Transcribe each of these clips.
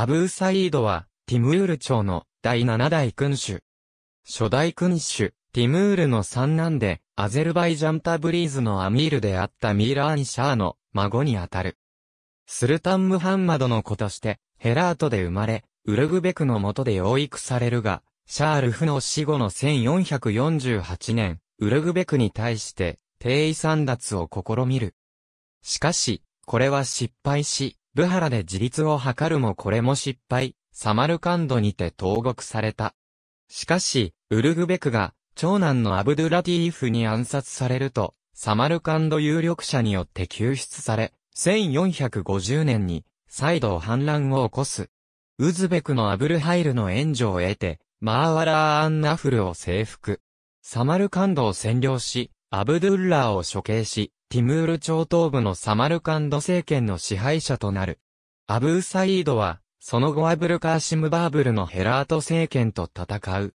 アブーサイードは、ティムール朝の第7代君主。初代君主、ティムールの三男で、アゼルバイジャンタブリーズのアミールであったミーラーン・シャーの孫にあたる。スルタン・ムハンマドの子として、ヘラートで生まれ、ウルグベクの下で養育されるが、シャールフの死後の1448年、ウルグベクに対して、帝位三奪を試みる。しかし、これは失敗し、ブハラで自立を図るもこれも失敗、サマルカンドにて投獄された。しかし、ウルグベクが、長男のアブドゥラティーフに暗殺されると、サマルカンド有力者によって救出され、1450年に、再度反乱を起こす。ウズベクのアブルハイルの援助を得て、マーワラー・アンナフルを征服。サマルカンドを占領し、アブドゥッラーを処刑し、ティムール朝東部のサマルカンド政権の支配者となる。アブーサイードは、その後アブルカーシムバーブルのヘラート政権と戦う。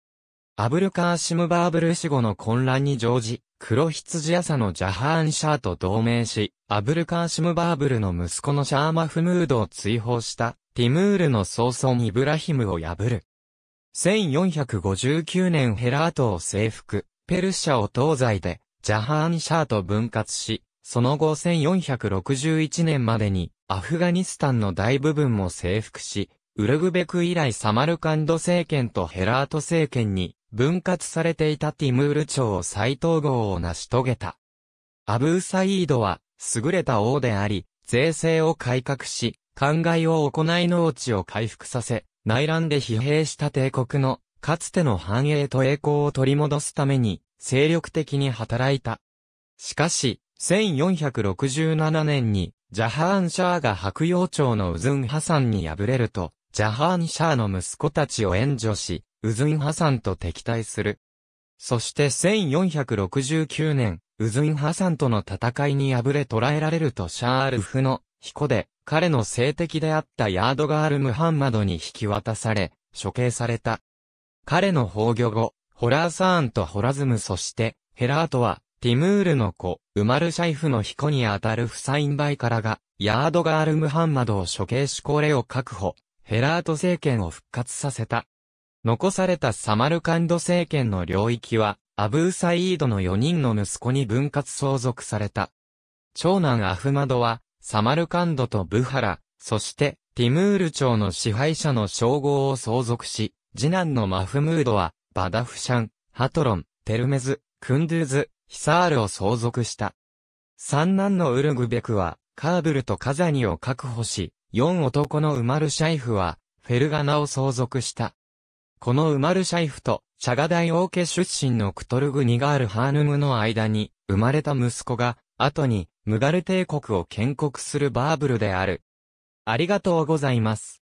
アブルカーシムバーブル死後の混乱に乗じ、黒羊朝のジャハーン・シャーと同盟し、アブルカーシムバーブルの息子のシャーマフムードを追放したティムールの総孫イブラヒムを破る。1459年ヘラートを征服、ペルシャを東西で、ジャハーンシャーと分割し、その後1461年までに、アフガニスタンの大部分も征服し、ウルグベク以来サマルカンド政権とヘラート政権に分割されていたティムール朝を再統合を成し遂げた。アブーサイードは、優れた王であり、税制を改革し、灌漑を行い農地を回復させ、内乱で疲弊した帝国の、かつての繁栄と栄光を取り戻すために、精力的に働いた。しかし、1467年に、ジャハーン・シャーが白洋町のウズン・ハサンに敗れると、ジャハーン・シャーの息子たちを援助し、ウズン・ハサンと敵対する。そして1469年、ウズン・ハサンとの戦いに敗れ捕らえられるとシャールフの彦で、彼の性的であったヤードガール・ムハンマドに引き渡され、処刑された。彼の崩御後、ホラーサーンとホラズムそして、ヘラートは、ティムールの子、ウマルシャイフの彦にあたるフサインバイカラが、ヤードガール・ムハンマドを処刑しこれを確保、ヘラート政権を復活させた。残されたサマルカンド政権の領域は、アブーサイードの4人の息子に分割相続された。長男アフマドは、サマルカンドとブハラ、そして、ティムール朝の支配者の称号を相続し、次男のマフムードは、バダフシャン、ハトロン、テルメズ、クンドゥーズ、ヒサールを相続した。三男のウルグベクは、カーブルとカザニを確保し、四男のウマルシャイフは、フェルガナを相続した。このウマルシャイフと、チャガダイ王家出身のクトルグニガール・ハーヌムの間に、生まれた息子が、後に、ムガル帝国を建国するバーブルである。ありがとうございます。